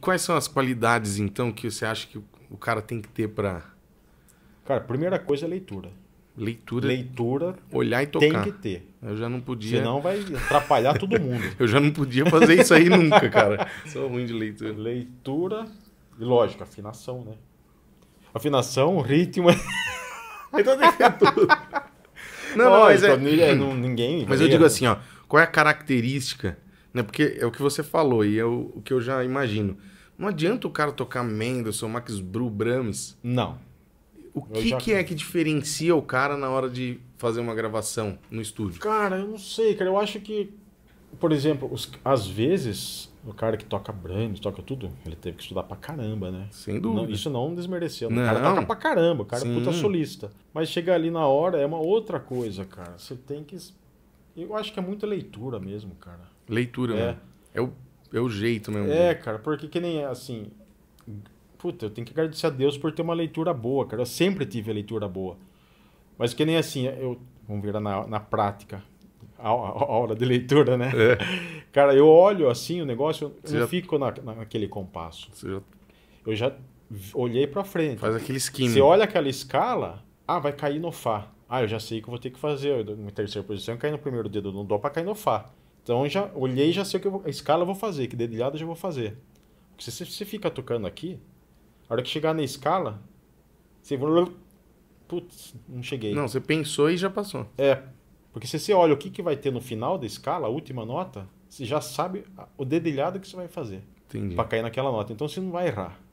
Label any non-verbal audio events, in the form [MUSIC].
Quais são as qualidades, então, que você acha que o cara tem que ter para. Cara, primeira coisa é leitura. Leitura. Leitura. Olhar e tocar. Tem que ter. Eu já não podia. Senão vai atrapalhar todo mundo. [LAUGHS] Eu já não podia fazer isso aí nunca, [LAUGHS] cara. Sou ruim de leitura. Leitura e lógico, afinação, né? Afinação, ritmo. então tem que ter tudo. Não, não, mas é... ninguém. Mas eu digo né? assim, ó, qual é a característica né? Porque é o que você falou e é o, o que eu já imagino. Não adianta o cara tocar Mendelssohn, Max Bru, Brahms. Não. O que, já... que é que diferencia o cara na hora de fazer uma gravação no estúdio? Cara, eu não sei, cara. Eu acho que, por exemplo, os, às vezes o cara que toca Brahms, toca tudo, ele teve que estudar pra caramba, né? Sem dúvida. Não, isso não desmereceu. Não. Né? O cara toca pra caramba, o cara é Sim. puta solista. Mas chegar ali na hora é uma outra coisa, cara. Você tem que eu acho que é muita leitura mesmo, cara. Leitura, é. É o, é o jeito mesmo. É, cara, porque que nem assim. Puta, eu tenho que agradecer a Deus por ter uma leitura boa, cara. Eu sempre tive a leitura boa. Mas que nem assim, eu. Vamos virar na, na prática. A, a, a de leitura, né? É. [LAUGHS] Cara, eu olho assim o negócio, eu já... fico na, naquele compasso. Já... Eu já olhei pra frente. Faz aquele esquema. Você olha aquela escala, ah, vai cair no Fá. Ah, eu já sei o que eu vou ter que fazer. Em terceira posição, cair no primeiro dedo, não Dó para cair no Fá. Então já olhei já sei o que eu, a escala eu vou fazer, que dedilhada eu já vou fazer. Porque se você, fica tocando aqui, a hora que chegar na escala, você. Putz, não cheguei. Não, você pensou e já passou. É. Porque se você olha o que, que vai ter no final da escala, a última nota, você já sabe o dedilhado que você vai fazer. Entendi. cair naquela nota. Então você não vai errar.